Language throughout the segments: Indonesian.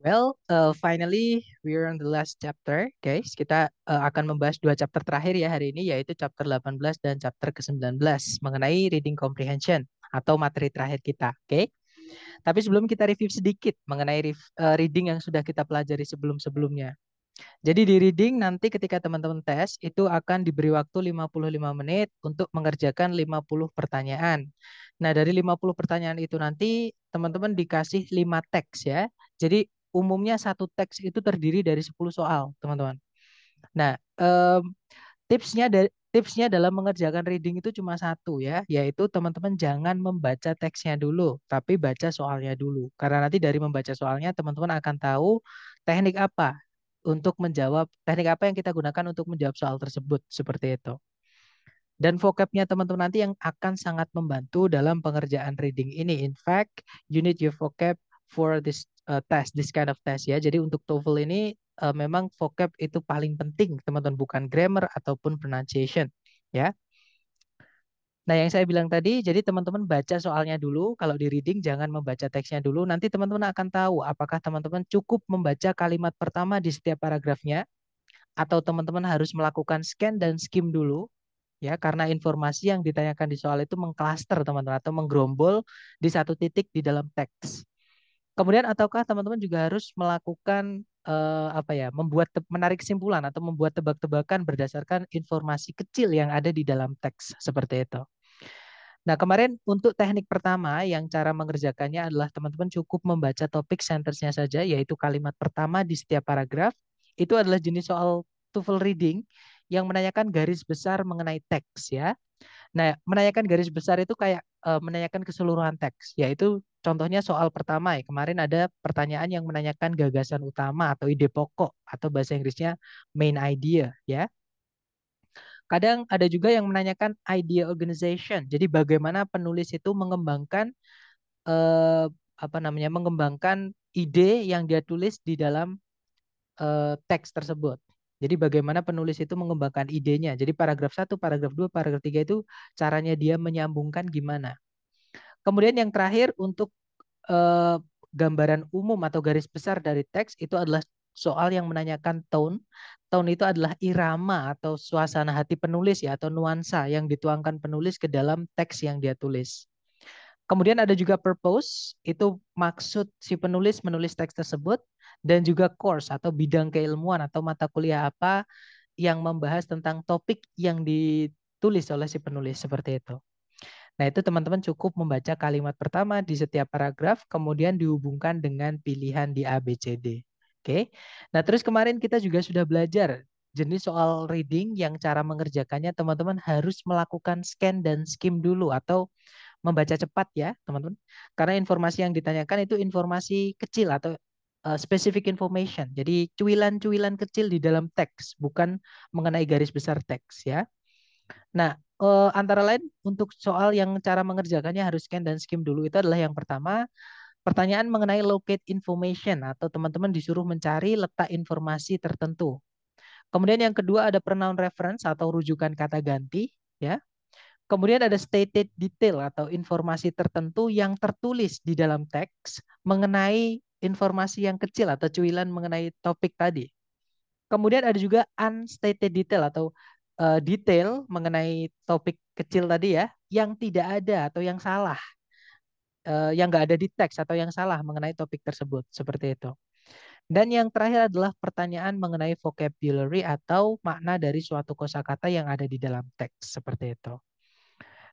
Well, uh, finally are on the last chapter, guys. Kita uh, akan membahas dua chapter terakhir ya hari ini yaitu chapter 18 dan chapter ke-19 mengenai reading comprehension atau materi terakhir kita, oke? Okay? Tapi sebelum kita review sedikit mengenai uh, reading yang sudah kita pelajari sebelum-sebelumnya. Jadi di reading nanti ketika teman-teman tes itu akan diberi waktu 55 menit untuk mengerjakan 50 pertanyaan. Nah, dari 50 pertanyaan itu nanti teman-teman dikasih 5 teks ya. Jadi umumnya satu teks itu terdiri dari 10 soal, teman-teman. Nah, um, tipsnya dari tipsnya dalam mengerjakan reading itu cuma satu ya, yaitu teman-teman jangan membaca teksnya dulu, tapi baca soalnya dulu. Karena nanti dari membaca soalnya teman-teman akan tahu teknik apa untuk menjawab, teknik apa yang kita gunakan untuk menjawab soal tersebut, seperti itu. Dan vocabnya teman-teman nanti yang akan sangat membantu dalam pengerjaan reading ini. In fact, you need your vocab for this uh, test, this kind of test ya. Jadi untuk TOEFL ini uh, memang vocab itu paling penting, teman-teman, bukan grammar ataupun pronunciation ya. Nah, yang saya bilang tadi, jadi teman-teman baca soalnya dulu. Kalau di reading, jangan membaca teksnya dulu. Nanti teman-teman akan tahu apakah teman-teman cukup membaca kalimat pertama di setiap paragrafnya, atau teman-teman harus melakukan scan dan skim dulu, ya, karena informasi yang ditanyakan di soal itu mengklaster teman-teman atau menggerombol di satu titik di dalam teks. Kemudian ataukah teman-teman juga harus melakukan eh, apa ya, membuat menarik kesimpulan atau membuat tebak-tebakan berdasarkan informasi kecil yang ada di dalam teks seperti itu. Nah, kemarin untuk teknik pertama yang cara mengerjakannya adalah teman-teman cukup membaca topik sentence-nya saja, yaitu kalimat pertama di setiap paragraf. Itu adalah jenis soal TOEFL reading yang menanyakan garis besar mengenai teks ya. Nah, menanyakan garis besar itu kayak e, menanyakan keseluruhan teks, yaitu contohnya soal pertama ya. Kemarin ada pertanyaan yang menanyakan gagasan utama atau ide pokok atau bahasa Inggrisnya main idea ya. Kadang ada juga yang menanyakan idea organization. Jadi bagaimana penulis itu mengembangkan e, apa namanya? mengembangkan ide yang dia tulis di dalam e, teks tersebut jadi bagaimana penulis itu mengembangkan idenya. Jadi paragraf 1, paragraf 2, paragraf 3 itu caranya dia menyambungkan gimana. Kemudian yang terakhir untuk eh, gambaran umum atau garis besar dari teks itu adalah soal yang menanyakan tone. Tone itu adalah irama atau suasana hati penulis ya atau nuansa yang dituangkan penulis ke dalam teks yang dia tulis. Kemudian ada juga purpose, itu maksud si penulis menulis teks tersebut dan juga course atau bidang keilmuan atau mata kuliah apa yang membahas tentang topik yang ditulis oleh si penulis seperti itu. Nah, itu teman-teman cukup membaca kalimat pertama di setiap paragraf, kemudian dihubungkan dengan pilihan di ABCD. Oke. Nah, terus kemarin kita juga sudah belajar jenis soal reading yang cara mengerjakannya teman-teman harus melakukan scan dan skim dulu atau membaca cepat ya, teman-teman. Karena informasi yang ditanyakan itu informasi kecil atau uh, specific information. Jadi cuilan-cuilan kecil di dalam teks, bukan mengenai garis besar teks ya. Nah, uh, antara lain untuk soal yang cara mengerjakannya harus scan dan skim dulu itu adalah yang pertama pertanyaan mengenai locate information atau teman-teman disuruh mencari letak informasi tertentu. Kemudian yang kedua ada pronoun reference atau rujukan kata ganti ya. Kemudian ada stated detail atau informasi tertentu yang tertulis di dalam teks mengenai informasi yang kecil atau cuilan mengenai topik tadi. Kemudian ada juga unstated detail atau uh, detail mengenai topik kecil tadi ya, yang tidak ada atau yang salah, uh, yang nggak ada di teks atau yang salah mengenai topik tersebut seperti itu. Dan yang terakhir adalah pertanyaan mengenai vocabulary atau makna dari suatu kosakata yang ada di dalam teks seperti itu.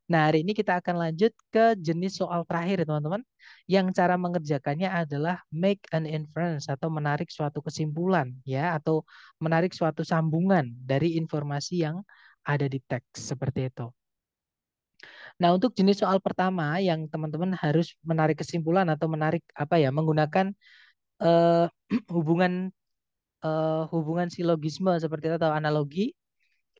Nah, hari ini kita akan lanjut ke jenis soal terakhir, teman-teman. Yang cara mengerjakannya adalah make an inference atau menarik suatu kesimpulan, ya, atau menarik suatu sambungan dari informasi yang ada di teks seperti itu. Nah, untuk jenis soal pertama yang teman-teman harus menarik kesimpulan atau menarik apa ya, menggunakan uh, hubungan uh, hubungan silogisme seperti itu atau analogi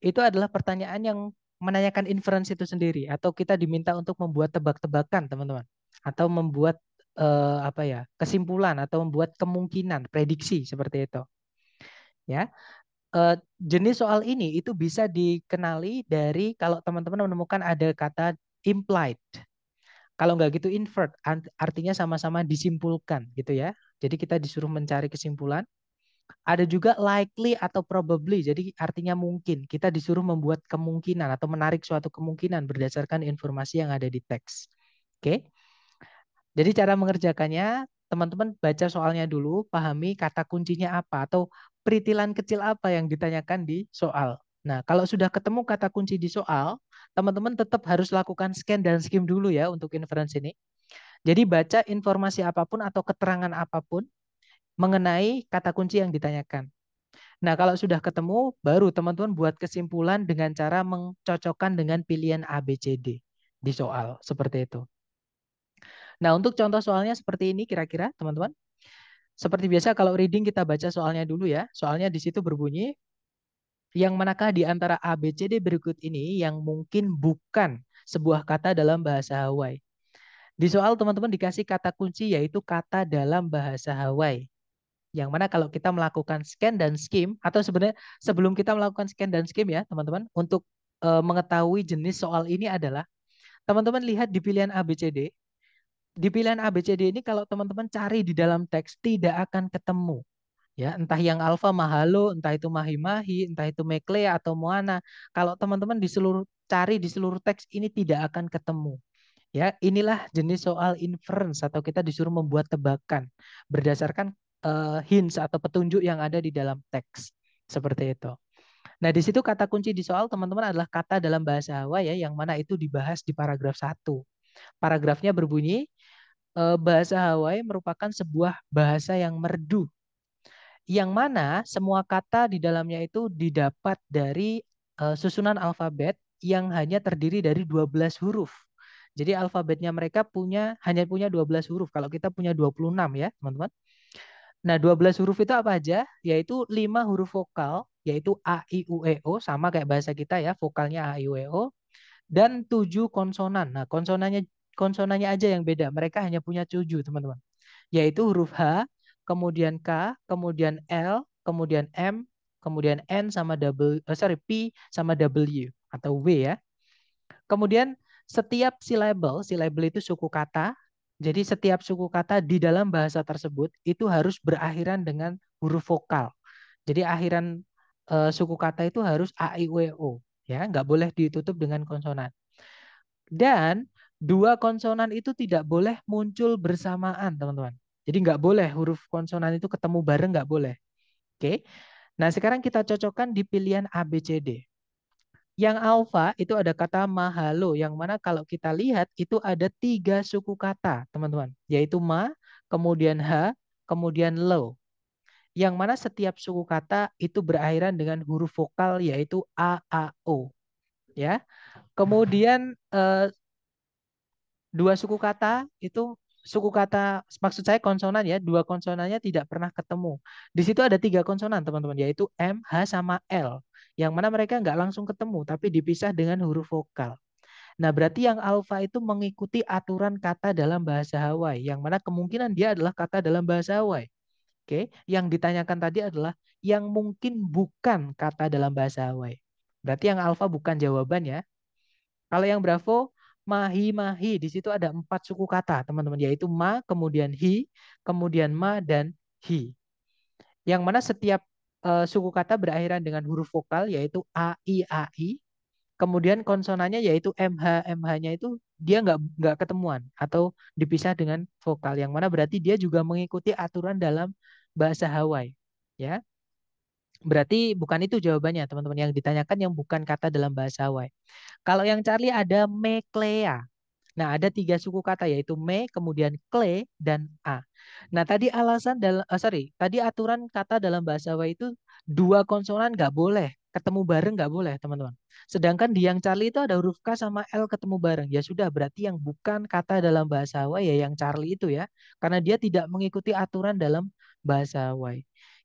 itu adalah pertanyaan yang menanyakan inference itu sendiri atau kita diminta untuk membuat tebak-tebakan teman-teman atau membuat eh, apa ya kesimpulan atau membuat kemungkinan prediksi seperti itu ya eh, jenis soal ini itu bisa dikenali dari kalau teman-teman menemukan ada kata implied kalau nggak gitu invert artinya sama-sama disimpulkan gitu ya jadi kita disuruh mencari kesimpulan ada juga likely atau probably, jadi artinya mungkin. Kita disuruh membuat kemungkinan atau menarik suatu kemungkinan berdasarkan informasi yang ada di teks. Oke. Jadi cara mengerjakannya, teman-teman baca soalnya dulu, pahami kata kuncinya apa atau peritilan kecil apa yang ditanyakan di soal. Nah, kalau sudah ketemu kata kunci di soal, teman-teman tetap harus lakukan scan dan skim dulu ya untuk inference ini. Jadi baca informasi apapun atau keterangan apapun mengenai kata kunci yang ditanyakan. Nah, kalau sudah ketemu, baru teman-teman buat kesimpulan dengan cara mencocokkan dengan pilihan ABCD di soal. Seperti itu. Nah, untuk contoh soalnya seperti ini kira-kira, teman-teman. Seperti biasa, kalau reading kita baca soalnya dulu ya. Soalnya di situ berbunyi, yang manakah di antara ABCD berikut ini yang mungkin bukan sebuah kata dalam bahasa Hawaii? Di soal teman-teman dikasih kata kunci yaitu kata dalam bahasa Hawaii. Yang mana kalau kita melakukan scan dan skim atau sebenarnya sebelum kita melakukan scan dan skim ya, teman-teman, untuk e, mengetahui jenis soal ini adalah teman-teman lihat di pilihan ABCD. Di pilihan ABCD ini kalau teman-teman cari di dalam teks tidak akan ketemu. Ya, entah yang alfa mahalo, entah itu mahi-mahi, entah itu mekle atau moana. Kalau teman-teman di seluruh cari di seluruh teks ini tidak akan ketemu. Ya, inilah jenis soal inference atau kita disuruh membuat tebakan berdasarkan uh, hints atau petunjuk yang ada di dalam teks seperti itu. Nah, di situ kata kunci di soal teman-teman adalah kata dalam bahasa Hawa ya yang mana itu dibahas di paragraf 1. Paragrafnya berbunyi eh, bahasa Hawaii merupakan sebuah bahasa yang merdu yang mana semua kata di dalamnya itu didapat dari eh, susunan alfabet yang hanya terdiri dari 12 huruf. Jadi alfabetnya mereka punya hanya punya 12 huruf. Kalau kita punya 26 ya, teman-teman. Nah, 12 huruf itu apa aja? Yaitu 5 huruf vokal, yaitu A, I, U, E, O, sama kayak bahasa kita ya, vokalnya A, I, U, E, O. Dan 7 konsonan. Nah, konsonannya konsonannya aja yang beda. Mereka hanya punya 7, teman-teman. Yaitu huruf H, kemudian K, kemudian L, kemudian M, kemudian N sama double, oh sorry, P sama W atau W ya. Kemudian setiap syllable, syllable itu suku kata jadi setiap suku kata di dalam bahasa tersebut itu harus berakhiran dengan huruf vokal. Jadi akhiran e, suku kata itu harus a i u o, ya, nggak boleh ditutup dengan konsonan. Dan dua konsonan itu tidak boleh muncul bersamaan, teman-teman. Jadi nggak boleh huruf konsonan itu ketemu bareng nggak boleh. Oke. Nah sekarang kita cocokkan di pilihan A B C D. Yang alfa itu ada kata mahalo, yang mana kalau kita lihat itu ada tiga suku kata, teman-teman. Yaitu ma, kemudian ha, kemudian lo. Yang mana setiap suku kata itu berakhiran dengan huruf vokal yaitu a, a, o. Ya. Kemudian eh, dua suku kata itu suku kata maksud saya konsonan ya dua konsonannya tidak pernah ketemu di situ ada tiga konsonan teman-teman yaitu m h sama l yang mana mereka nggak langsung ketemu tapi dipisah dengan huruf vokal. Nah, berarti yang alfa itu mengikuti aturan kata dalam bahasa Hawaii, yang mana kemungkinan dia adalah kata dalam bahasa Hawaii. Oke, yang ditanyakan tadi adalah yang mungkin bukan kata dalam bahasa Hawaii. Berarti yang alfa bukan jawaban ya. Kalau yang bravo mahi-mahi di situ ada empat suku kata, teman-teman, yaitu ma, kemudian hi, kemudian ma dan hi. Yang mana setiap uh, suku kata berakhiran dengan huruf vokal yaitu a i a i kemudian konsonannya yaitu mh mh-nya itu dia nggak nggak ketemuan atau dipisah dengan vokal yang mana berarti dia juga mengikuti aturan dalam bahasa Hawaii ya berarti bukan itu jawabannya teman-teman yang ditanyakan yang bukan kata dalam bahasa Hawaii kalau yang Charlie ada meklea Nah, ada tiga suku kata yaitu me, kemudian kle, dan a. Nah, tadi alasan dalam uh, eh, sorry, tadi aturan kata dalam bahasa Jawa itu dua konsonan nggak boleh ketemu bareng nggak boleh teman-teman. Sedangkan di yang Charlie itu ada huruf K sama L ketemu bareng. Ya sudah berarti yang bukan kata dalam bahasa wa ya yang Charlie itu ya. Karena dia tidak mengikuti aturan dalam bahasa wa.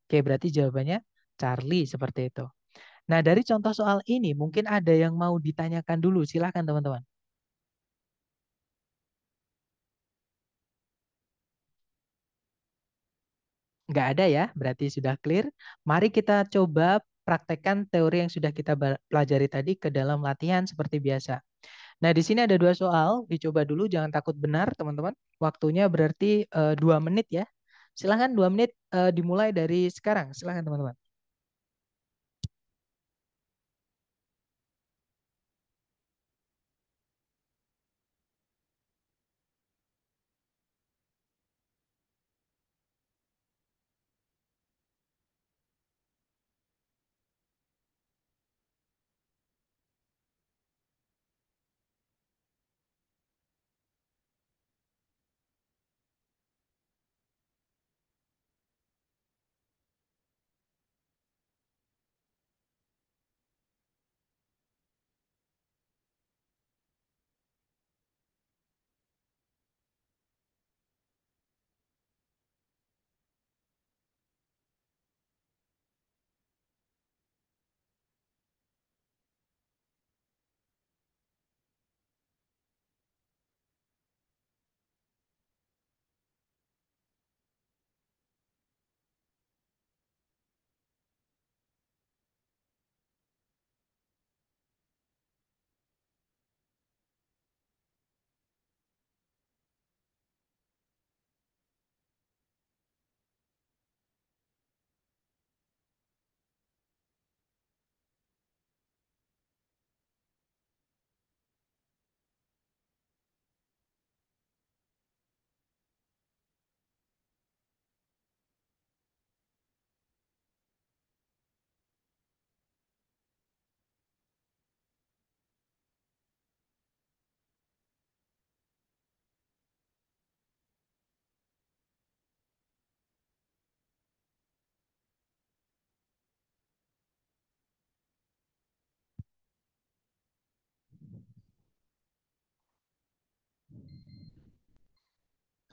Oke berarti jawabannya Charlie seperti itu. Nah dari contoh soal ini mungkin ada yang mau ditanyakan dulu. Silahkan teman-teman. Nggak ada ya, berarti sudah clear. Mari kita coba praktekkan teori yang sudah kita pelajari tadi ke dalam latihan seperti biasa. Nah, di sini ada dua soal. Dicoba dulu, jangan takut benar, teman-teman. Waktunya berarti eh, dua menit ya. Silahkan dua menit uh, dimulai dari sekarang. Silahkan, teman-teman.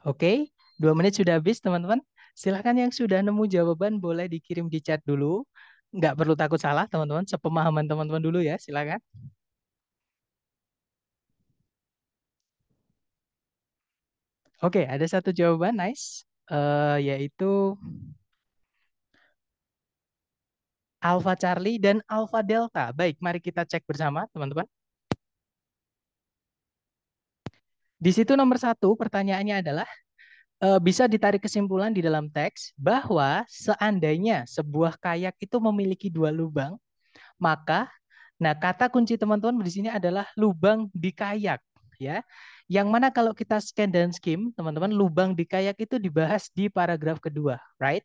Oke, dua menit sudah habis teman-teman. Silahkan yang sudah nemu jawaban boleh dikirim di chat dulu. Nggak perlu takut salah teman-teman, sepemahaman teman-teman dulu ya, silahkan. Oke, ada satu jawaban, nice. Uh, yaitu Alpha Charlie dan Alpha Delta. Baik, mari kita cek bersama teman-teman. Di situ nomor satu pertanyaannya adalah eh, bisa ditarik kesimpulan di dalam teks bahwa seandainya sebuah kayak itu memiliki dua lubang, maka nah kata kunci teman-teman di sini adalah lubang di kayak ya. Yang mana kalau kita scan dan skim, teman-teman lubang di kayak itu dibahas di paragraf kedua, right?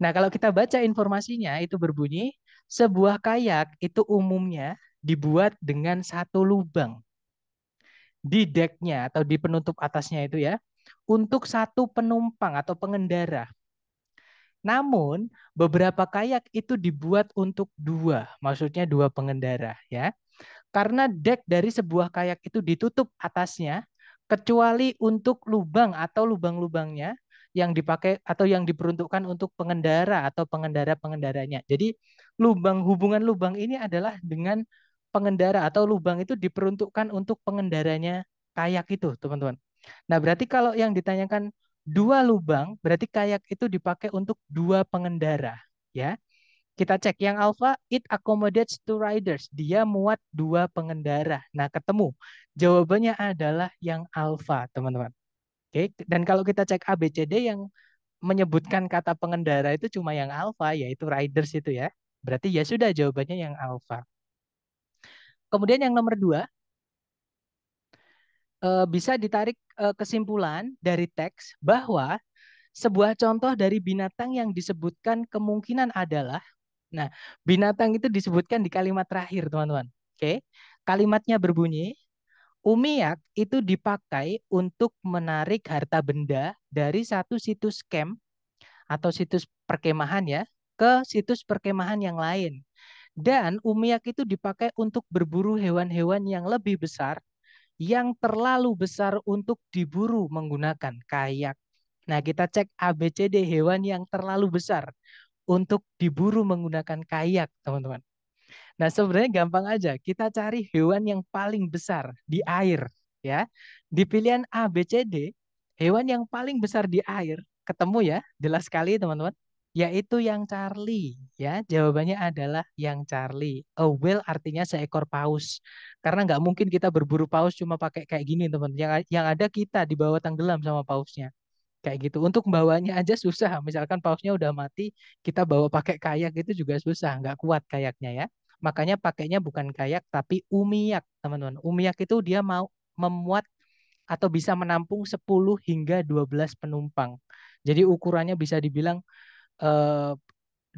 Nah, kalau kita baca informasinya itu berbunyi sebuah kayak itu umumnya dibuat dengan satu lubang di decknya atau di penutup atasnya itu ya untuk satu penumpang atau pengendara. Namun beberapa kayak itu dibuat untuk dua, maksudnya dua pengendara ya. Karena deck dari sebuah kayak itu ditutup atasnya kecuali untuk lubang atau lubang-lubangnya yang dipakai atau yang diperuntukkan untuk pengendara atau pengendara pengendaranya. Jadi lubang hubungan lubang ini adalah dengan pengendara atau lubang itu diperuntukkan untuk pengendaranya kayak itu, teman-teman. Nah, berarti kalau yang ditanyakan dua lubang, berarti kayak itu dipakai untuk dua pengendara, ya. Kita cek yang alpha, it accommodates two riders. Dia muat dua pengendara. Nah, ketemu. Jawabannya adalah yang alpha, teman-teman. Oke, dan kalau kita cek ABCD yang menyebutkan kata pengendara itu cuma yang alpha, yaitu riders itu ya. Berarti ya sudah jawabannya yang alpha. Kemudian yang nomor dua, eh, bisa ditarik eh, kesimpulan dari teks bahwa sebuah contoh dari binatang yang disebutkan kemungkinan adalah, nah binatang itu disebutkan di kalimat terakhir teman-teman. Oke, kalimatnya berbunyi, umiak itu dipakai untuk menarik harta benda dari satu situs camp atau situs perkemahan ya ke situs perkemahan yang lain dan umiak itu dipakai untuk berburu hewan-hewan yang lebih besar, yang terlalu besar untuk diburu menggunakan kayak. Nah, kita cek ABCD hewan yang terlalu besar untuk diburu menggunakan kayak, teman-teman. Nah, sebenarnya gampang aja. Kita cari hewan yang paling besar di air, ya. Di pilihan ABCD, hewan yang paling besar di air ketemu ya, jelas sekali, teman-teman. Yaitu yang Charlie, ya. Jawabannya adalah yang Charlie. A whale artinya seekor paus. Karena nggak mungkin kita berburu paus cuma pakai kayak gini, teman. Yang yang ada kita dibawa tenggelam sama pausnya. Kayak gitu. Untuk bawanya aja susah. Misalkan pausnya udah mati, kita bawa pakai kayak itu juga susah, nggak kuat kayaknya ya. Makanya pakainya bukan kayak tapi umiak, teman-teman. Umiak itu dia mau memuat atau bisa menampung 10 hingga 12 penumpang. Jadi ukurannya bisa dibilang Eh,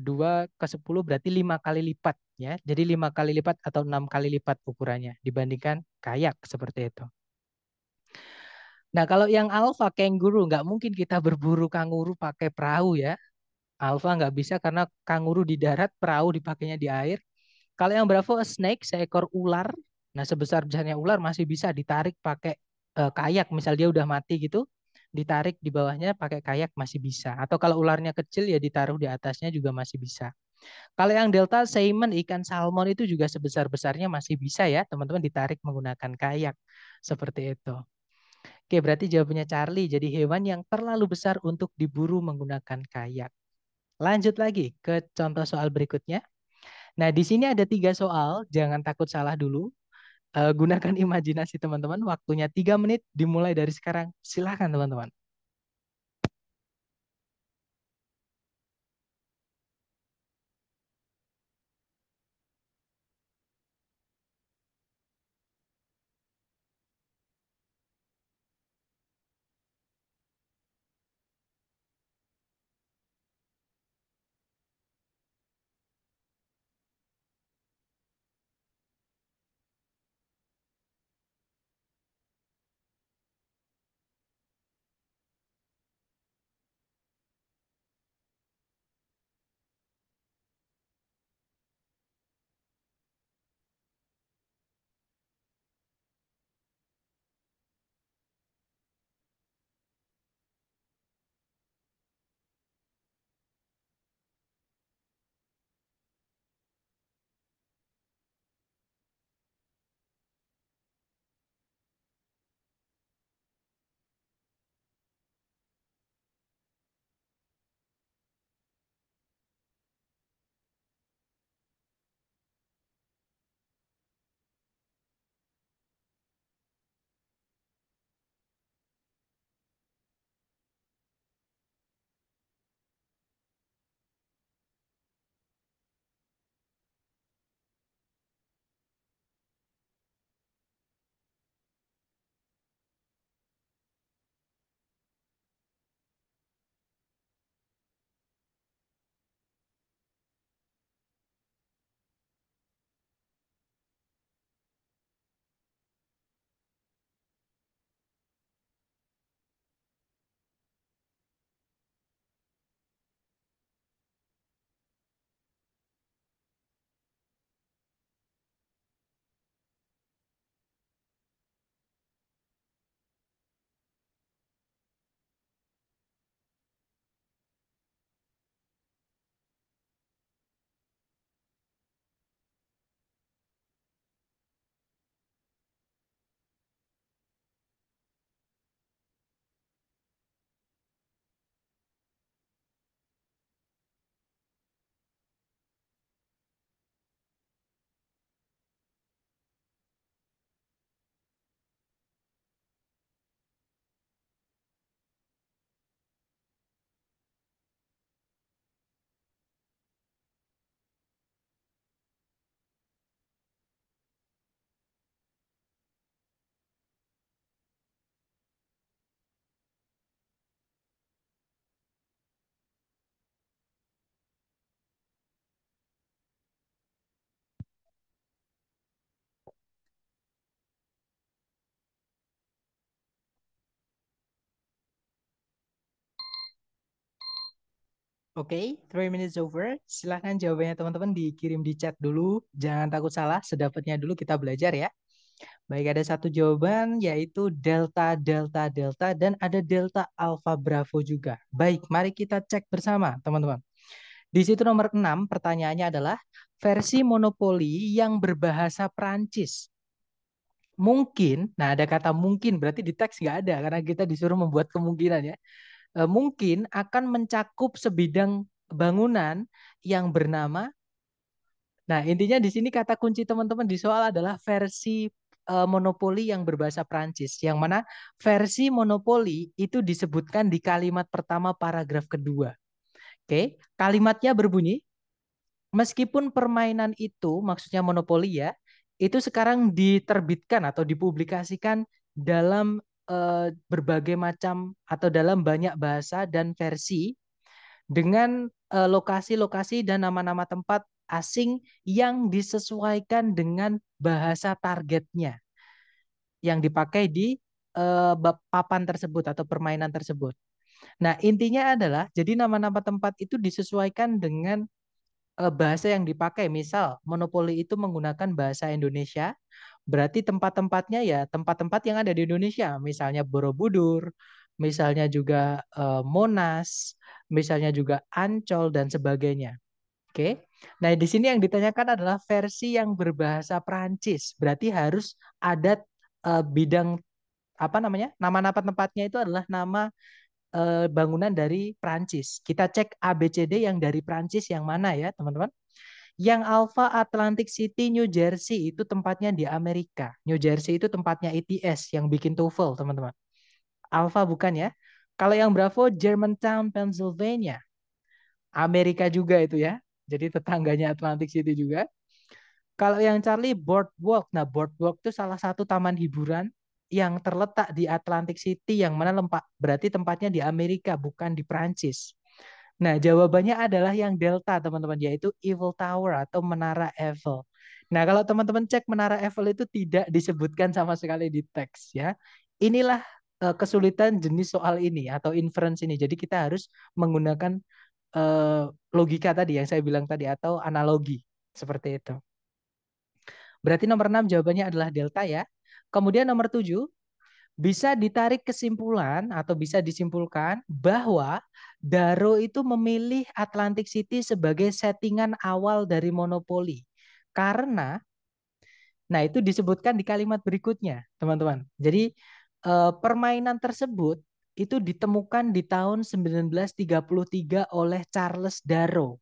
dua ke 10 berarti lima kali lipat ya. Jadi lima kali lipat atau enam kali lipat ukurannya dibandingkan kayak seperti itu. Nah kalau yang alfa kanguru nggak mungkin kita berburu kanguru pakai perahu ya. Alfa nggak bisa karena kanguru di darat, perahu dipakainya di air. Kalau yang bravo a snake seekor ular, nah sebesar besarnya ular masih bisa ditarik pakai eh, kayak misal dia udah mati gitu, ditarik di bawahnya pakai kayak masih bisa. Atau kalau ularnya kecil ya ditaruh di atasnya juga masih bisa. Kalau yang delta salmon ikan salmon itu juga sebesar-besarnya masih bisa ya teman-teman ditarik menggunakan kayak seperti itu. Oke, berarti jawabannya Charlie. Jadi hewan yang terlalu besar untuk diburu menggunakan kayak. Lanjut lagi ke contoh soal berikutnya. Nah, di sini ada tiga soal. Jangan takut salah dulu. Eh, gunakan imajinasi teman-teman. Waktunya tiga menit dimulai dari sekarang. Silahkan teman-teman. Oke, okay, three minutes over. Silahkan jawabannya teman-teman dikirim di chat dulu. Jangan takut salah, sedapatnya dulu kita belajar ya. Baik, ada satu jawaban yaitu delta, delta, delta, dan ada delta alfa bravo juga. Baik, mari kita cek bersama teman-teman. Di situ nomor 6 pertanyaannya adalah versi monopoli yang berbahasa Perancis. Mungkin, nah ada kata mungkin berarti di teks nggak ada karena kita disuruh membuat kemungkinan ya. Eh, mungkin akan mencakup sebidang bangunan yang bernama Nah, intinya di sini kata kunci teman-teman di soal adalah versi eh, monopoli yang berbahasa Prancis. Yang mana versi monopoli itu disebutkan di kalimat pertama paragraf kedua. Oke, kalimatnya berbunyi meskipun permainan itu maksudnya monopoli ya, itu sekarang diterbitkan atau dipublikasikan dalam Eh, berbagai macam atau dalam banyak bahasa dan versi dengan eh, lokasi-lokasi uh, dan nama-nama tempat asing yang disesuaikan dengan bahasa targetnya yang dipakai di uh, papan tersebut atau permainan tersebut. Nah, intinya adalah jadi nama-nama tempat itu disesuaikan dengan bahasa yang dipakai. Misal, Monopoly itu menggunakan bahasa Indonesia, Berarti tempat-tempatnya ya tempat-tempat yang ada di Indonesia, misalnya Borobudur, misalnya juga eh, Monas, misalnya juga Ancol dan sebagainya. Oke. Nah, di sini yang ditanyakan adalah versi yang berbahasa Perancis. Berarti harus ada eh, bidang apa namanya? Nama-nama tempatnya itu adalah nama eh, bangunan dari Perancis. Kita cek ABCD yang dari Perancis yang mana ya, teman-teman? Yang Alpha Atlantic City New Jersey itu tempatnya di Amerika. New Jersey itu tempatnya ETS yang bikin TOEFL, teman-teman. Alpha bukan ya. Kalau yang Bravo Germantown, Pennsylvania. Amerika juga itu ya. Jadi tetangganya Atlantic City juga. Kalau yang Charlie Boardwalk. Nah, Boardwalk itu salah satu taman hiburan yang terletak di Atlantic City yang mana lempak, berarti tempatnya di Amerika bukan di Prancis. Nah, jawabannya adalah yang delta, teman-teman, yaitu Evil Tower atau Menara Evil. Nah, kalau teman-teman cek Menara Evil itu tidak disebutkan sama sekali di teks ya. Inilah uh, kesulitan jenis soal ini atau inference ini. Jadi kita harus menggunakan uh, logika tadi yang saya bilang tadi atau analogi seperti itu. Berarti nomor 6 jawabannya adalah delta ya. Kemudian nomor 7 bisa ditarik kesimpulan atau bisa disimpulkan bahwa Daro itu memilih Atlantic City sebagai settingan awal dari monopoli. Karena nah itu disebutkan di kalimat berikutnya, teman-teman. Jadi eh, permainan tersebut itu ditemukan di tahun 1933 oleh Charles Darrow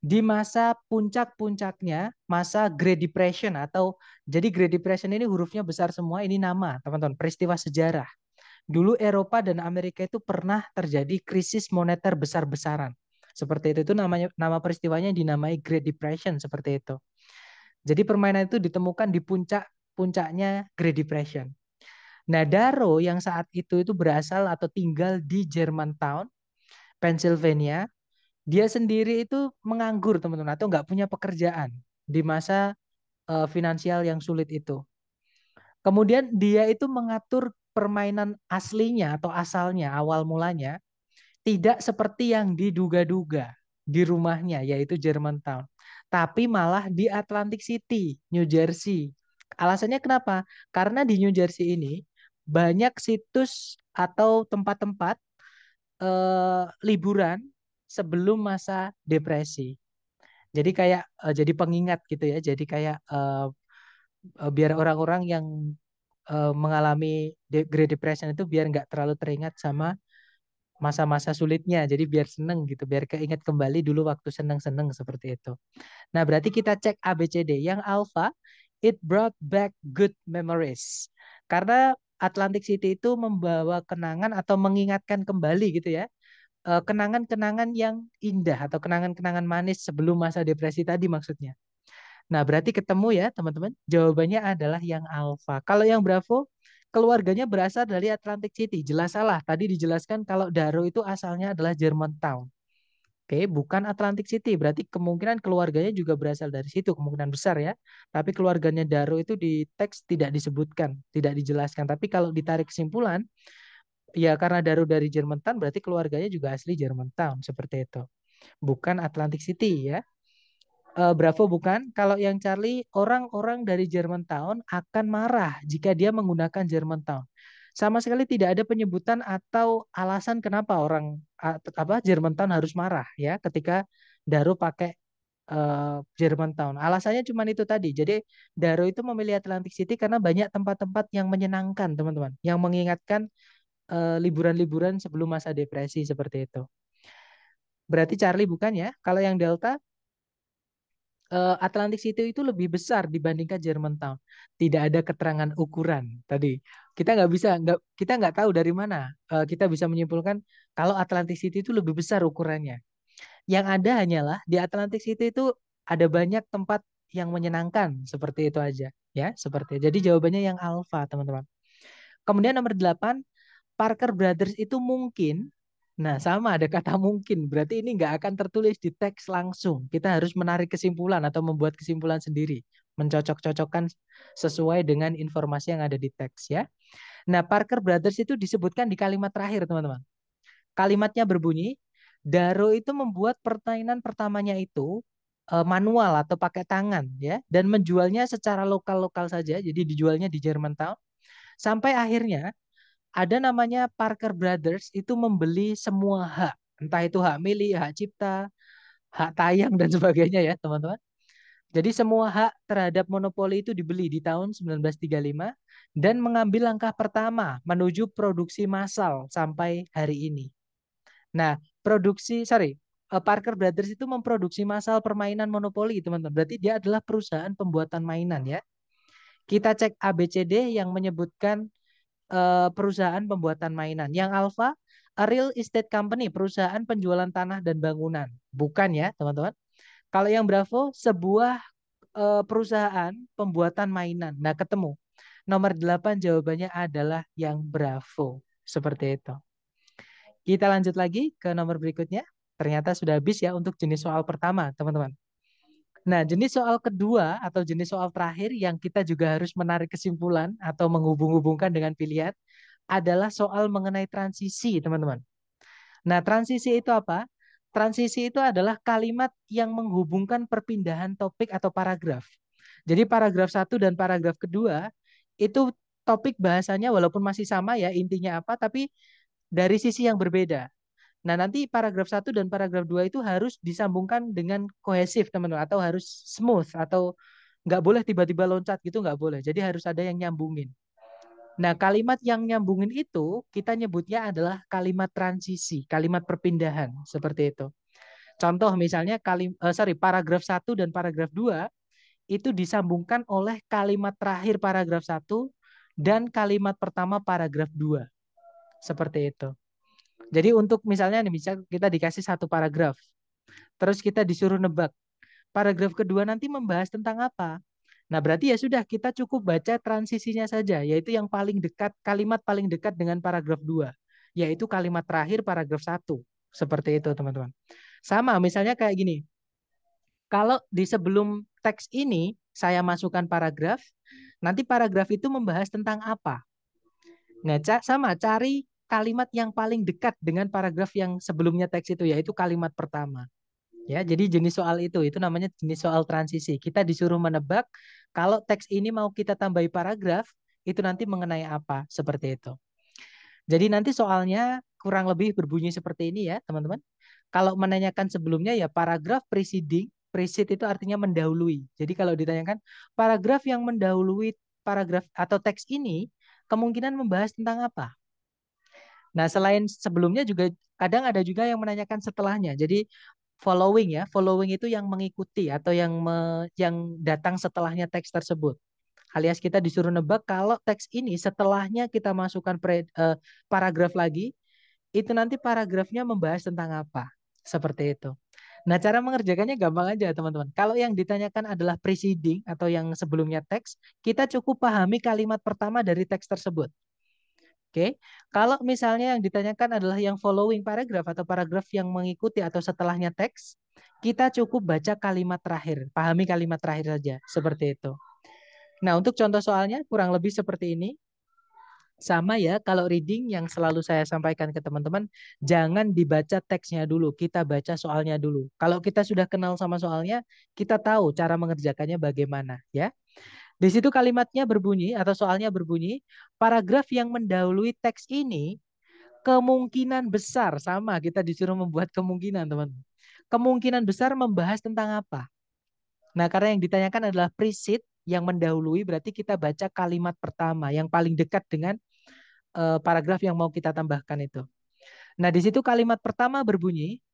di masa puncak-puncaknya masa Great Depression atau jadi Great Depression ini hurufnya besar semua ini nama teman-teman peristiwa sejarah. Dulu Eropa dan Amerika itu pernah terjadi krisis moneter besar-besaran. Seperti itu itu namanya nama peristiwanya dinamai Great Depression seperti itu. Jadi permainan itu ditemukan di puncak puncaknya Great Depression. Nah, Daro yang saat itu itu berasal atau tinggal di Germantown, Pennsylvania, dia sendiri itu menganggur teman-teman atau nggak punya pekerjaan di masa uh, finansial yang sulit itu. Kemudian dia itu mengatur permainan aslinya atau asalnya awal mulanya tidak seperti yang diduga-duga di rumahnya yaitu Germantown, tapi malah di Atlantic City, New Jersey. Alasannya kenapa? Karena di New Jersey ini banyak situs atau tempat-tempat eh, liburan sebelum masa depresi. Jadi kayak uh, jadi pengingat gitu ya. Jadi kayak uh, uh, biar orang-orang yang uh, mengalami de Great Depression itu biar nggak terlalu teringat sama masa-masa sulitnya. Jadi biar seneng gitu, biar keingat kembali dulu waktu seneng-seneng seperti itu. Nah berarti kita cek ABCD. Yang alpha, it brought back good memories. Karena Atlantic City itu membawa kenangan atau mengingatkan kembali gitu ya Eh, kenangan-kenangan yang indah atau kenangan-kenangan manis sebelum masa depresi tadi maksudnya. Nah, berarti ketemu ya, teman-teman. Jawabannya adalah yang alfa. Kalau yang bravo, keluarganya berasal dari Atlantic City. Jelas salah. Tadi dijelaskan kalau Daro itu asalnya adalah German Town. Oke, bukan Atlantic City. Berarti kemungkinan keluarganya juga berasal dari situ, kemungkinan besar ya. Tapi keluarganya Daro itu di teks tidak disebutkan, tidak dijelaskan. Tapi kalau ditarik kesimpulan, ya karena Daru dari Town berarti keluarganya juga asli Jerman Town seperti itu. Bukan Atlantic City ya. Uh, Bravo bukan. Kalau yang Charlie, orang-orang dari Jerman Germantown akan marah jika dia menggunakan Jerman Germantown. Sama sekali tidak ada penyebutan atau alasan kenapa orang apa Germantown harus marah ya ketika Daru pakai eh, Jerman Town. Alasannya cuma itu tadi. Jadi Daru itu memilih Atlantic City karena banyak tempat-tempat yang menyenangkan, teman-teman, yang mengingatkan Eh, liburan-liburan sebelum masa depresi seperti itu. Berarti Charlie bukan ya? Kalau yang Delta eh, Atlantic City itu lebih besar dibandingkan Town. Tidak ada keterangan ukuran tadi. Kita nggak bisa, nggak kita nggak tahu dari mana uh, kita bisa menyimpulkan kalau Atlantic City itu lebih besar ukurannya. Yang ada hanyalah di Atlantic City itu ada banyak tempat yang menyenangkan seperti itu aja ya seperti. Jadi jawabannya yang alfa teman-teman. Kemudian nomor delapan. Parker Brothers itu mungkin Nah, sama ada kata mungkin. Berarti ini nggak akan tertulis di teks langsung. Kita harus menarik kesimpulan atau membuat kesimpulan sendiri. Mencocok-cocokkan sesuai dengan informasi yang ada di teks ya. Nah, Parker Brothers itu disebutkan di kalimat terakhir, teman-teman. Kalimatnya berbunyi, Daro itu membuat pertainan pertamanya itu eh, manual atau pakai tangan ya dan menjualnya secara lokal-lokal saja. Jadi dijualnya di Jerman Town Sampai akhirnya ada namanya Parker Brothers itu membeli semua hak, entah itu hak milik, hak cipta, hak tayang dan sebagainya ya, teman-teman. Jadi semua hak terhadap monopoli itu dibeli di tahun 1935 dan mengambil langkah pertama menuju produksi massal sampai hari ini. Nah, produksi sorry, eh, Parker Brothers itu memproduksi massal permainan monopoli, teman-teman. Berarti dia adalah perusahaan pembuatan mainan ya. Kita cek ABCD yang menyebutkan uh, perusahaan pembuatan mainan. Yang alfa, a real estate company, perusahaan penjualan tanah dan bangunan. Bukan ya, teman-teman. Kalau yang bravo sebuah uh, perusahaan pembuatan mainan. Nah, ketemu. Nomor 8 jawabannya adalah yang bravo. Seperti itu. Kita lanjut lagi ke nomor berikutnya. Ternyata sudah habis ya untuk jenis soal pertama, teman-teman. Nah, jenis soal kedua atau jenis soal terakhir yang kita juga harus menarik kesimpulan atau menghubung-hubungkan dengan pilihan adalah soal mengenai transisi, teman-teman. Nah, transisi itu apa? Transisi itu adalah kalimat yang menghubungkan perpindahan topik atau paragraf. Jadi paragraf satu dan paragraf kedua itu topik bahasanya walaupun masih sama ya intinya apa tapi dari sisi yang berbeda. Nah, nanti paragraf 1 dan paragraf 2 itu harus disambungkan dengan kohesif, teman-teman, atau harus smooth, atau nggak boleh tiba-tiba loncat gitu, nggak boleh. Jadi harus ada yang nyambungin. Nah, kalimat yang nyambungin itu kita nyebutnya adalah kalimat transisi, kalimat perpindahan, seperti itu. Contoh misalnya, kalim, eh, sorry, paragraf 1 dan paragraf 2 itu disambungkan oleh kalimat terakhir paragraf 1 dan kalimat pertama paragraf 2. Seperti itu. Jadi untuk misalnya nih, misal kita dikasih satu paragraf, terus kita disuruh nebak paragraf kedua nanti membahas tentang apa. Nah, berarti ya sudah kita cukup baca transisinya saja, yaitu yang paling dekat, kalimat paling dekat dengan paragraf 2, yaitu kalimat terakhir paragraf 1. Seperti itu, teman-teman. Sama, misalnya kayak gini. Kalau di sebelum teks ini saya masukkan paragraf, nanti paragraf itu membahas tentang apa. Nah, sama cari kalimat yang paling dekat dengan paragraf yang sebelumnya teks itu yaitu kalimat pertama. Ya, jadi jenis soal itu itu namanya jenis soal transisi. Kita disuruh menebak kalau teks ini mau kita tambahi paragraf itu nanti mengenai apa seperti itu. Jadi nanti soalnya kurang lebih berbunyi seperti ini ya, teman-teman. Kalau menanyakan sebelumnya ya paragraf preceding, precede itu artinya mendahului. Jadi kalau ditanyakan paragraf yang mendahului paragraf atau teks ini kemungkinan membahas tentang apa? Nah, selain sebelumnya juga kadang ada juga yang menanyakan setelahnya. Jadi following ya, following itu yang mengikuti atau yang me, yang datang setelahnya teks tersebut. Alias kita disuruh nebak kalau teks ini setelahnya kita masukkan pre, eh, paragraf lagi, itu nanti paragrafnya membahas tentang apa. Seperti itu. Nah, cara mengerjakannya gampang aja, teman-teman. Kalau yang ditanyakan adalah preceding atau yang sebelumnya teks, kita cukup pahami kalimat pertama dari teks tersebut. Oke, kalau misalnya yang ditanyakan adalah yang following paragraf atau paragraf yang mengikuti atau setelahnya teks, kita cukup baca kalimat terakhir, pahami kalimat terakhir saja, seperti itu. Nah, untuk contoh soalnya kurang lebih seperti ini. Sama ya, kalau reading yang selalu saya sampaikan ke teman-teman, jangan dibaca teksnya dulu, kita baca soalnya dulu. Kalau kita sudah kenal sama soalnya, kita tahu cara mengerjakannya bagaimana, ya. Di situ kalimatnya berbunyi atau soalnya berbunyi, paragraf yang mendahului teks ini kemungkinan besar sama kita disuruh membuat kemungkinan, teman. teman Kemungkinan besar membahas tentang apa? Nah, karena yang ditanyakan adalah preset yang mendahului berarti kita baca kalimat pertama yang paling dekat dengan uh, paragraf yang mau kita tambahkan itu. Nah, di situ kalimat pertama berbunyi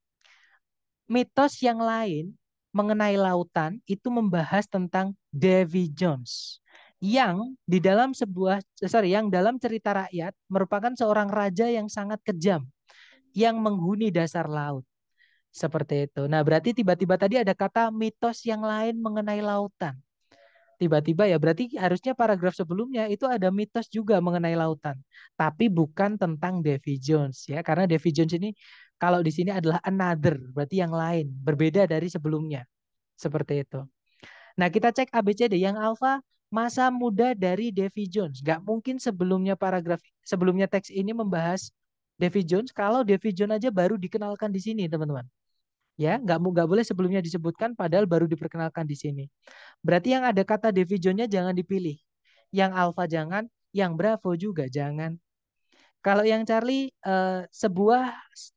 mitos yang lain mengenai lautan itu membahas tentang Davy Jones yang di dalam sebuah eh, sorry yang dalam cerita rakyat merupakan seorang raja yang sangat kejam yang menghuni dasar laut seperti itu. Nah berarti tiba-tiba tadi ada kata mitos yang lain mengenai lautan. Tiba-tiba ya berarti harusnya paragraf sebelumnya itu ada mitos juga mengenai lautan, tapi bukan tentang Davy Jones ya karena Davy Jones ini kalau di sini adalah another berarti yang lain berbeda dari sebelumnya seperti itu. Nah, kita cek ABCD yang alfa masa muda dari Davy Jones. Gak mungkin sebelumnya paragraf sebelumnya teks ini membahas Davy Jones kalau Davy Jones aja baru dikenalkan di sini, teman-teman. Ya, nggak nggak boleh sebelumnya disebutkan padahal baru diperkenalkan di sini. Berarti yang ada kata Davy Jones-nya jangan dipilih. Yang alfa jangan, yang bravo juga jangan. Kalau yang Charlie, eh, sebuah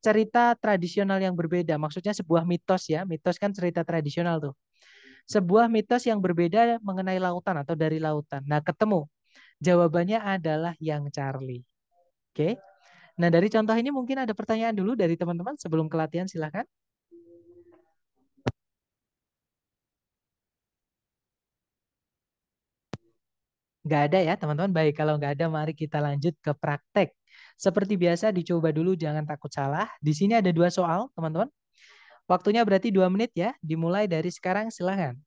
cerita tradisional yang berbeda, maksudnya sebuah mitos ya. Mitos kan cerita tradisional tuh sebuah mitos yang berbeda mengenai lautan atau dari lautan. Nah, ketemu. Jawabannya adalah yang Charlie. Oke. Okay? Nah, dari contoh ini mungkin ada pertanyaan dulu dari teman-teman sebelum ke latihan silahkan. Gak ada ya teman-teman. Baik, kalau gak ada mari kita lanjut ke praktek. Seperti biasa dicoba dulu jangan takut salah. Di sini ada dua soal teman-teman. Waktunya berarti dua menit ya. Dimulai dari sekarang silahkan.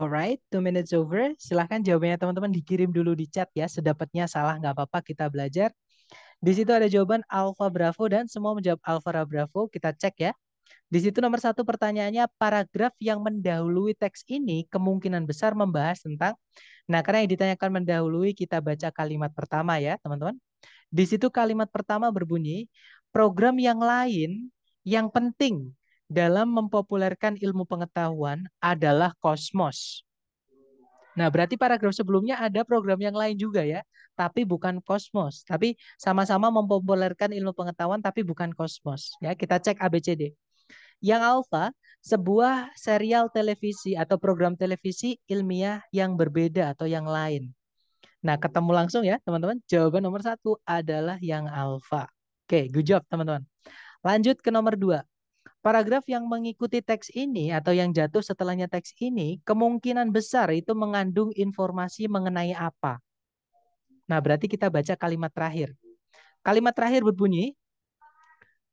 Alright, two minutes over. Silahkan jawabannya teman-teman dikirim dulu di chat ya. Sedapatnya salah nggak apa-apa, kita belajar. Di situ ada jawaban Alpha Bravo dan semua menjawab Alpha Bravo. Kita cek ya. Di situ nomor satu pertanyaannya, paragraf yang mendahului teks ini kemungkinan besar membahas tentang, nah karena yang ditanyakan mendahului, kita baca kalimat pertama ya teman-teman. Di situ kalimat pertama berbunyi, program yang lain yang penting dalam mempopulerkan ilmu pengetahuan adalah kosmos. Nah, berarti paragraf sebelumnya ada program yang lain juga ya, tapi bukan kosmos, tapi sama-sama mempopulerkan ilmu pengetahuan tapi bukan kosmos. Ya, kita cek ABCD. Yang alfa, sebuah serial televisi atau program televisi ilmiah yang berbeda atau yang lain. Nah, ketemu langsung ya, teman-teman. Jawaban nomor satu adalah yang alfa. Oke, good job, teman-teman. Lanjut ke nomor dua. Paragraf yang mengikuti teks ini atau yang jatuh setelahnya teks ini kemungkinan besar itu mengandung informasi mengenai apa. Nah, berarti kita baca kalimat terakhir. Kalimat terakhir berbunyi,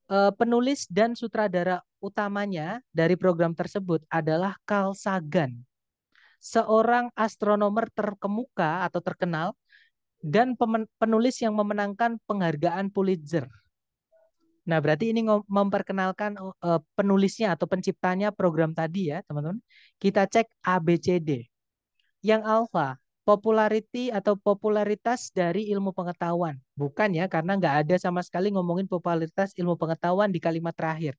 eh, penulis dan sutradara utamanya dari program tersebut adalah Carl Sagan, seorang astronomer terkemuka atau terkenal dan penulis yang memenangkan penghargaan Pulitzer Nah, berarti ini memperkenalkan oh, eh, penulisnya atau penciptanya program tadi ya, teman-teman. Kita cek ABCD. Yang alfa, popularity atau popularitas dari ilmu pengetahuan. Bukan ya, karena nggak ada sama sekali ngomongin popularitas ilmu pengetahuan di kalimat terakhir.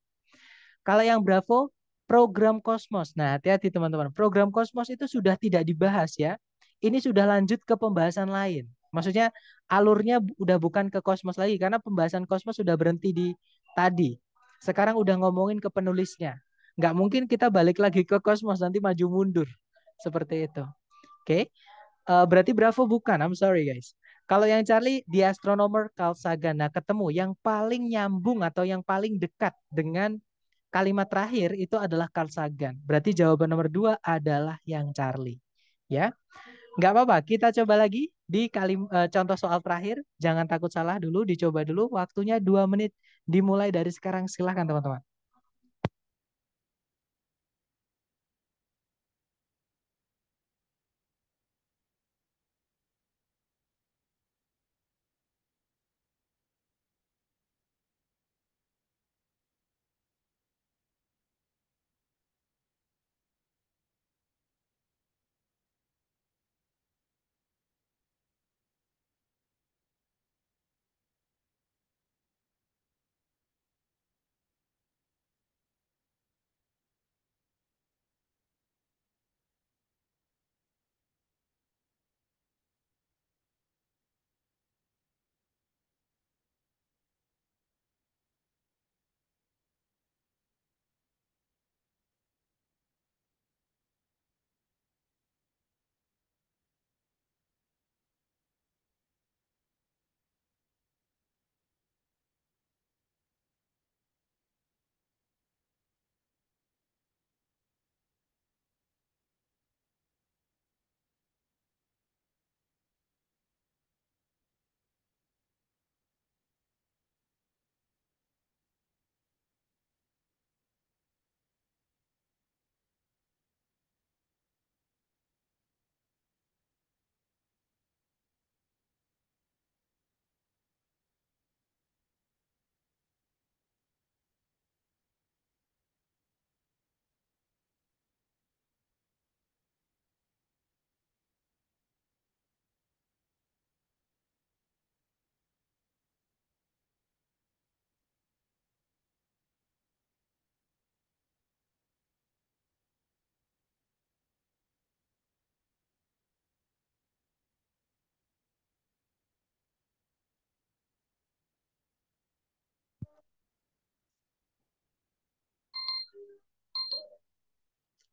Kalau yang bravo, program kosmos. Nah, hati-hati teman-teman. Program kosmos itu sudah tidak dibahas ya. Ini sudah lanjut ke pembahasan lain. Maksudnya alurnya udah bukan ke kosmos lagi karena pembahasan kosmos sudah berhenti di tadi. Sekarang udah ngomongin ke penulisnya. Nggak mungkin kita balik lagi ke kosmos nanti maju mundur seperti itu. Oke, okay? Eh, berarti Bravo bukan. I'm sorry guys. Kalau yang Charlie di astronomer Carl Sagan. Nah, ketemu yang paling nyambung atau yang paling dekat dengan kalimat terakhir itu adalah Carl Sagan. Berarti jawaban nomor dua adalah yang Charlie. Ya. Nggak apa-apa, kita coba lagi di kali e, contoh soal terakhir. Jangan takut salah dulu, dicoba dulu. Waktunya dua menit. Dimulai dari sekarang, silahkan teman-teman.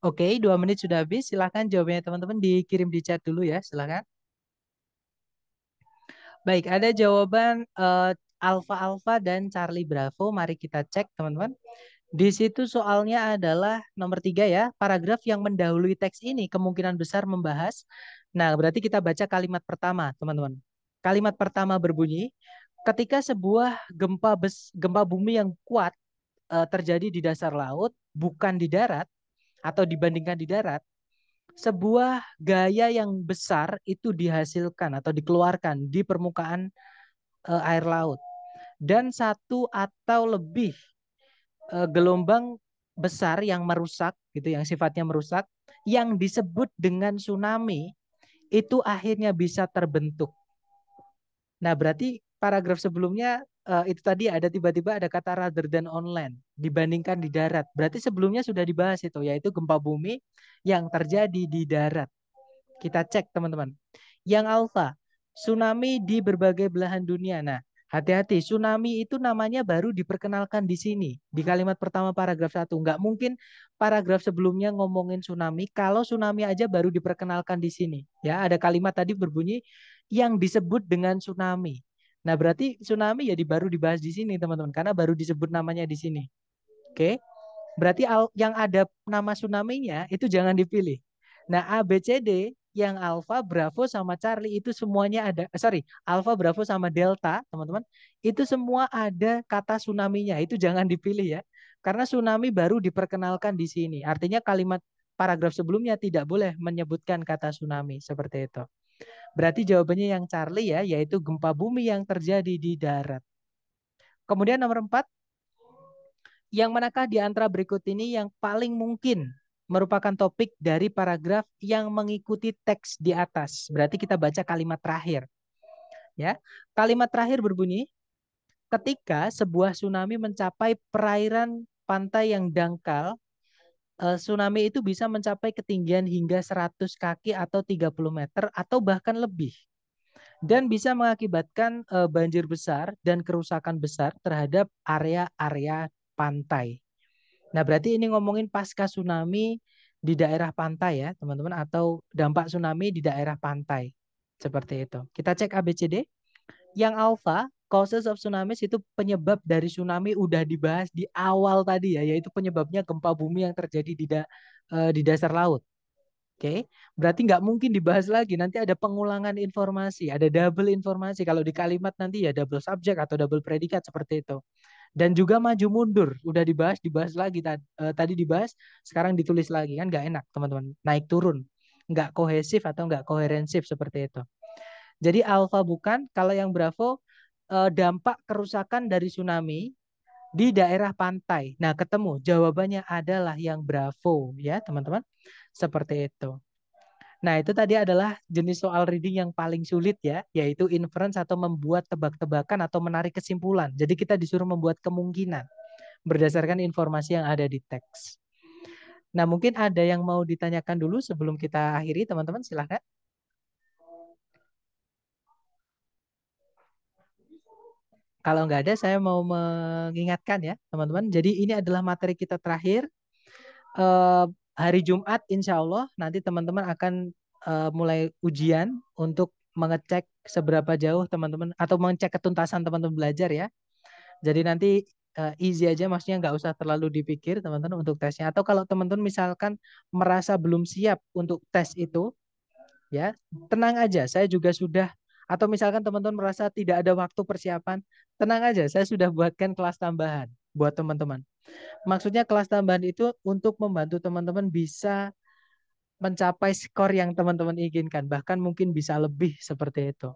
Oke, dua menit sudah habis. Silahkan jawabannya teman-teman dikirim di chat dulu ya. Silahkan. Baik, ada jawaban uh, Alpha Alpha dan Charlie Bravo. Mari kita cek teman-teman. Di situ soalnya adalah nomor tiga ya, paragraf yang mendahului teks ini kemungkinan besar membahas. Nah, berarti kita baca kalimat pertama, teman-teman. Kalimat pertama berbunyi, ketika sebuah gempa bes, gempa bumi yang kuat uh, terjadi di dasar laut, bukan di darat, atau dibandingkan di darat, sebuah gaya yang besar itu dihasilkan atau dikeluarkan di permukaan eh, air laut. Dan satu atau lebih eh, gelombang besar yang merusak gitu yang sifatnya merusak yang disebut dengan tsunami itu akhirnya bisa terbentuk. Nah, berarti paragraf sebelumnya uh, itu tadi ada tiba-tiba ada kata rather than online dibandingkan di darat. Berarti sebelumnya sudah dibahas itu yaitu gempa bumi yang terjadi di darat. Kita cek teman-teman. Yang alfa, tsunami di berbagai belahan dunia. Nah, hati-hati tsunami itu namanya baru diperkenalkan di sini di kalimat pertama paragraf satu Nggak mungkin paragraf sebelumnya ngomongin tsunami kalau tsunami aja baru diperkenalkan di sini. Ya, ada kalimat tadi berbunyi yang disebut dengan tsunami. Nah, berarti tsunami ya baru dibahas di sini, teman-teman, karena baru disebut namanya di sini. Oke. Okay? Berarti yang ada nama tsunaminya itu jangan dipilih. Nah, A, B, C, D yang Alpha, Bravo sama Charlie itu semuanya ada eh, sorry, Alpha, Bravo sama Delta, teman-teman, itu semua ada kata tsunaminya. Itu jangan dipilih ya. Karena tsunami baru diperkenalkan di sini. Artinya kalimat paragraf sebelumnya tidak boleh menyebutkan kata tsunami seperti itu. Berarti jawabannya yang Charlie ya, yaitu gempa bumi yang terjadi di darat. Kemudian nomor empat, yang manakah di antara berikut ini yang paling mungkin merupakan topik dari paragraf yang mengikuti teks di atas. Berarti kita baca kalimat terakhir. Ya. Kalimat terakhir berbunyi ketika sebuah tsunami mencapai perairan pantai yang dangkal Eh, tsunami itu bisa mencapai ketinggian hingga 100 kaki atau 30 meter atau bahkan lebih dan bisa mengakibatkan eh, banjir besar dan kerusakan besar terhadap area-area pantai. Nah, berarti ini ngomongin pasca tsunami di daerah pantai ya, teman-teman atau dampak tsunami di daerah pantai. Seperti itu. Kita cek ABCD. Yang alfa causes of tsunami itu penyebab dari tsunami udah dibahas di awal tadi ya, yaitu penyebabnya gempa bumi yang terjadi di da, uh, di dasar laut. Oke, okay? berarti nggak mungkin dibahas lagi. Nanti ada pengulangan informasi, ada double informasi. Kalau di kalimat nanti ya double subject atau double predikat seperti itu. Dan juga maju mundur, udah dibahas, dibahas lagi eh, tadi dibahas, sekarang ditulis lagi kan nggak enak teman-teman. Naik turun, nggak kohesif atau nggak koherensif seperti itu. Jadi alfa bukan, kalau yang bravo Eh, dampak kerusakan dari tsunami di daerah pantai. Nah, ketemu jawabannya adalah yang Bravo ya, teman-teman. Seperti itu. Nah, itu tadi adalah jenis soal reading yang paling sulit ya, yaitu inference atau membuat tebak-tebakan atau menarik kesimpulan. Jadi kita disuruh membuat kemungkinan berdasarkan informasi yang ada di teks. Nah, mungkin ada yang mau ditanyakan dulu sebelum kita akhiri, teman-teman silahkan. Kalau nggak ada, saya mau mengingatkan ya, teman-teman. Jadi ini adalah materi kita terakhir. Eh, hari Jumat, insya Allah, nanti teman-teman akan eh, mulai ujian untuk mengecek seberapa jauh teman-teman atau mengecek ketuntasan teman-teman belajar ya. Jadi nanti eh, easy aja maksudnya nggak usah terlalu dipikir teman-teman untuk tesnya atau kalau teman-teman misalkan merasa belum siap untuk tes itu ya tenang aja saya juga sudah atau misalkan teman-teman merasa tidak ada waktu persiapan Tenang aja, saya sudah buatkan kelas tambahan buat teman-teman. Maksudnya kelas tambahan itu untuk membantu teman-teman bisa mencapai skor yang teman-teman inginkan, bahkan mungkin bisa lebih seperti itu.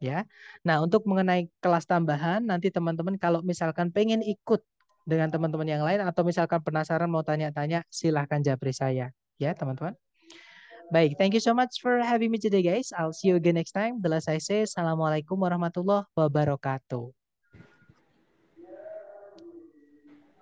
Ya. Nah, untuk mengenai kelas tambahan nanti teman-teman kalau misalkan pengen ikut dengan teman-teman yang lain atau misalkan penasaran mau tanya-tanya, silahkan japri saya ya, teman-teman. Baik, thank you so much for having me today guys. I'll see you again next time. The saya. say, Assalamualaikum warahmatullahi wabarakatuh.